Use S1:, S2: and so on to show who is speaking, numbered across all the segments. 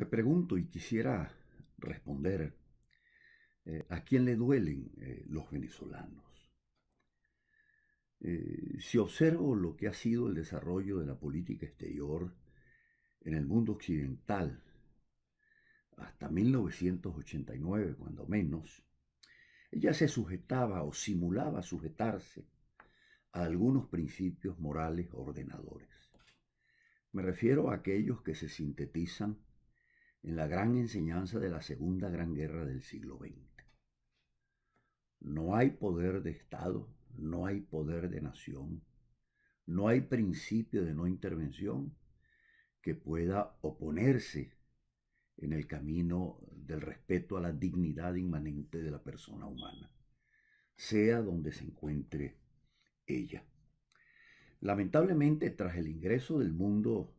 S1: Me pregunto y quisiera responder eh, a quién le duelen eh, los venezolanos. Eh, si observo lo que ha sido el desarrollo de la política exterior en el mundo occidental hasta 1989, cuando menos, ella se sujetaba o simulaba sujetarse a algunos principios morales ordenadores. Me refiero a aquellos que se sintetizan en la gran enseñanza de la Segunda Gran Guerra del siglo XX. No hay poder de Estado, no hay poder de nación, no hay principio de no intervención que pueda oponerse en el camino del respeto a la dignidad inmanente de la persona humana, sea donde se encuentre ella. Lamentablemente, tras el ingreso del mundo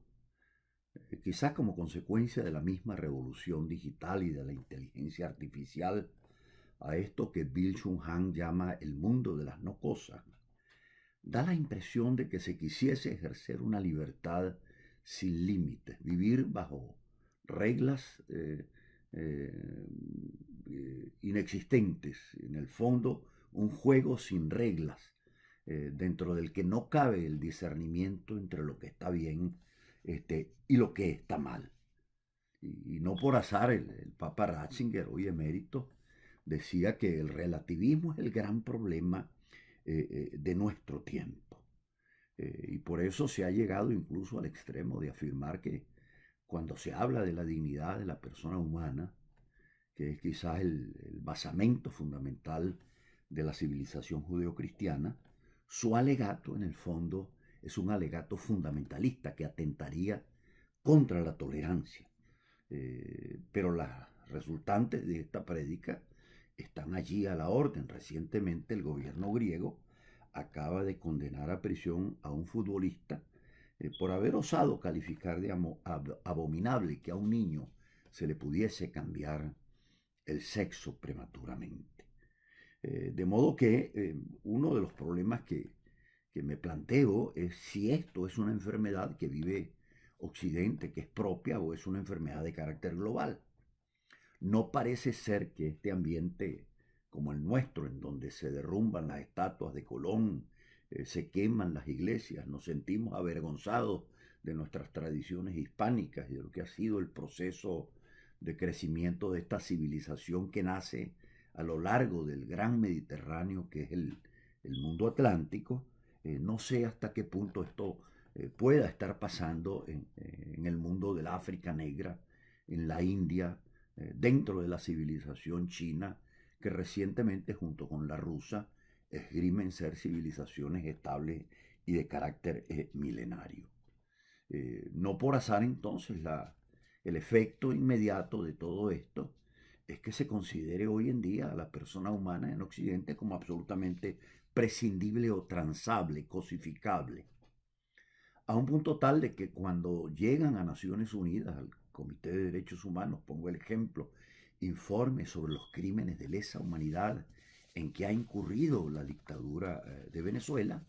S1: eh, quizás como consecuencia de la misma revolución digital y de la inteligencia artificial, a esto que Bill Shun Han llama el mundo de las no cosas, da la impresión de que se quisiese ejercer una libertad sin límites, vivir bajo reglas eh, eh, inexistentes, en el fondo un juego sin reglas, dentro del que no cabe el discernimiento entre lo que está bien este, y lo que está mal. Y, no por azar el, Papa Ratzinger, hoy emérito, decía que el relativismo es el gran problema eh, eh, de nuestro tiempo. Eh, y por eso se ha llegado incluso al extremo de afirmar que cuando se habla de la dignidad de la persona humana, que es quizás el, basamento fundamental de la civilización judeocristiana, su alegato en el fondo es un alegato fundamentalista que atentaría contra la tolerancia. Eh, pero las resultantes de esta prédica están allí a la orden. Recientemente el gobierno griego acaba de condenar a prisión a un futbolista eh, por haber osado calificar de abominable que a un niño se le pudiese cambiar el sexo prematuramente. Eh, de modo que uno de los problemas que que me planteo es si esto es una enfermedad que vive Occidente, que es propia, o es una enfermedad de carácter global. No parece ser que este ambiente como el nuestro, en donde se derrumban las estatuas de Colón, eh, se queman las iglesias, nos sentimos avergonzados de nuestras tradiciones hispánicas y de lo que ha sido el proceso de crecimiento de esta civilización que nace a lo largo del gran Mediterráneo, que es el mundo atlántico, eh, no sé hasta qué punto esto eh, pueda estar pasando en, eh, el mundo del África negra, en la India, dentro de la civilización china, que recientemente junto con la rusa esgrimen ser civilizaciones estables y de carácter milenario. no por azar entonces el efecto inmediato de todo esto es que se considere hoy en día a la persona humana en Occidente como absolutamente prescindible o transable, cosificable, a un punto tal de que cuando llegan a Naciones Unidas, al Comité de Derechos Humanos, pongo el ejemplo, informes sobre los crímenes de lesa humanidad en que ha incurrido la dictadura eh, de Venezuela,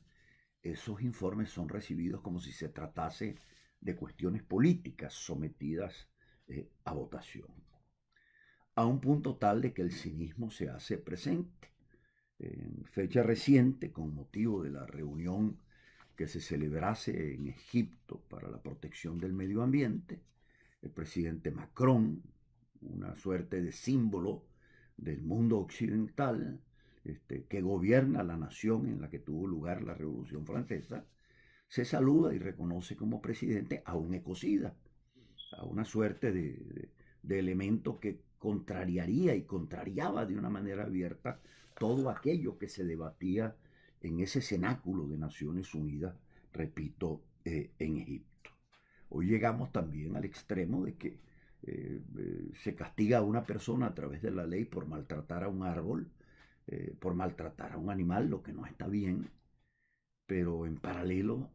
S1: esos informes son recibidos como si se tratase de cuestiones políticas sometidas eh, a votación a un punto tal de que el cinismo se hace presente. En fecha reciente, con motivo de la reunión que se celebrase en Egipto para la protección del medio ambiente, el presidente Macron, una suerte de símbolo del mundo occidental, este, que gobierna la nación en la que tuvo lugar la Revolución Francesa, se saluda y reconoce como presidente a un ecocida, a una suerte de, de elemento que contrariaría y contrariaba de una manera abierta todo aquello que se debatía en ese cenáculo de Naciones Unidas, repito, eh, en Egipto. Hoy llegamos también al extremo de que eh, eh, se castiga a una persona a través de la ley por maltratar a un árbol, por maltratar a un animal, lo que no está bien, pero en paralelo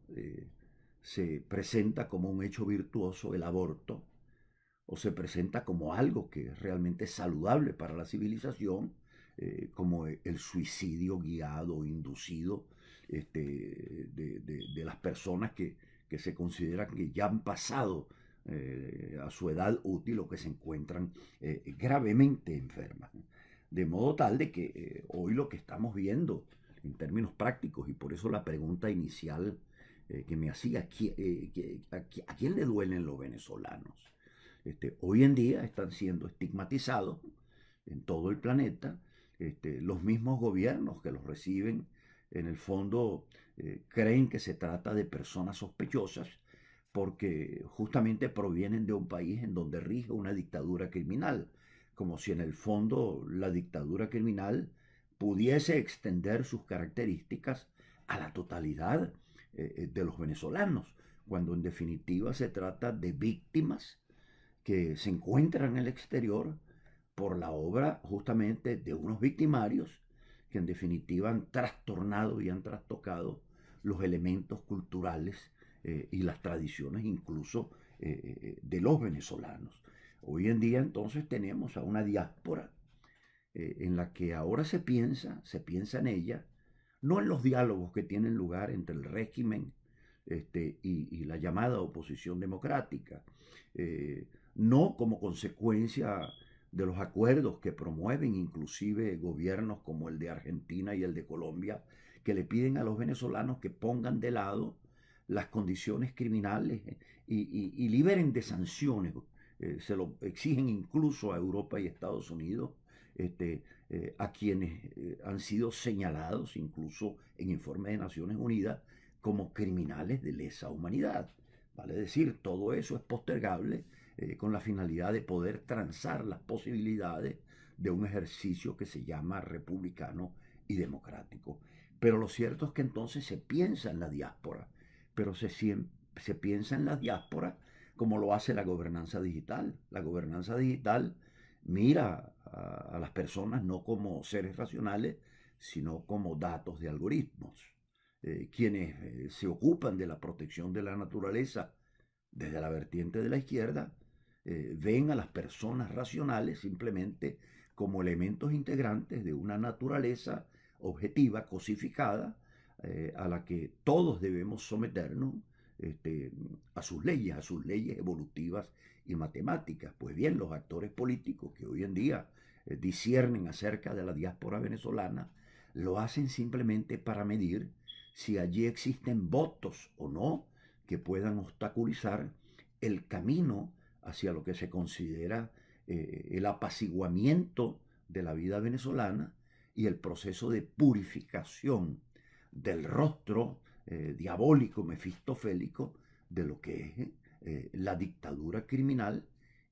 S1: se presenta como un hecho virtuoso el aborto, o se presenta como algo que es realmente saludable para la civilización, eh, como e, el suicidio guiado, o inducido este, de, las personas que, se consideran que ya han pasado eh, a su edad útil o que se encuentran eh, gravemente enfermas. De modo tal de que hoy lo que estamos viendo en términos prácticos, y por eso la pregunta inicial que me hacía, a quién le duelen los venezolanos? Este, hoy en día están siendo estigmatizados en todo el planeta. Este, los mismos gobiernos que los reciben, en el fondo, eh, creen que se trata de personas sospechosas porque justamente provienen de un país en donde rige una dictadura criminal, como si en el fondo la dictadura criminal pudiese extender sus características a la totalidad eh, eh, de los venezolanos, cuando en definitiva se trata de víctimas que se encuentran en el exterior por la obra justamente de unos victimarios que en definitiva han trastornado y han trastocado los elementos culturales eh, y las tradiciones incluso eh, eh, de los venezolanos. Hoy en día entonces tenemos a una diáspora en la que ahora se piensa, se piensa en ella, no en los diálogos que tienen lugar entre el régimen este, y, la llamada oposición democrática, eh, no como consecuencia de los acuerdos que promueven inclusive gobiernos como el de Argentina y el de Colombia, que le piden a los venezolanos que pongan de lado las condiciones criminales y, liberen de sanciones. Eh, se lo exigen incluso a Europa y Estados Unidos, este, eh, a quienes han sido señalados incluso en informes de Naciones Unidas como criminales de lesa humanidad. Vale decir, todo eso es postergable eh, con la finalidad de poder transar las posibilidades de un ejercicio que se llama republicano y democrático. Pero lo cierto es que entonces se piensa en la diáspora, pero se, piensa en la diáspora como lo hace la gobernanza digital. La gobernanza digital mira a las personas no como seres racionales, sino como datos de algoritmos. Eh, quienes eh, se ocupan de la protección de la naturaleza desde la vertiente de la izquierda, eh, ven a las personas racionales simplemente como elementos integrantes de una naturaleza objetiva, cosificada, a la que todos debemos someternos este, a sus leyes, a sus leyes evolutivas y matemáticas. Pues bien, los actores políticos que hoy en día disciernen acerca de la diáspora venezolana, lo hacen simplemente para medir si allí existen votos o no que puedan obstaculizar el camino hacia lo que se considera eh, el apaciguamiento de la vida venezolana y el proceso de purificación del rostro eh, diabólico, mefistofélico, de lo que es eh, la dictadura criminal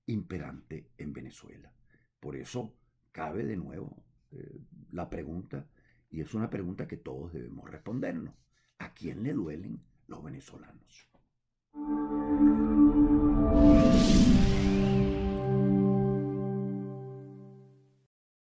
S1: imperante en Venezuela. Por eso cabe de nuevo la pregunta y es una pregunta que todos debemos respondernos. ¿A quién le duelen los venezolanos?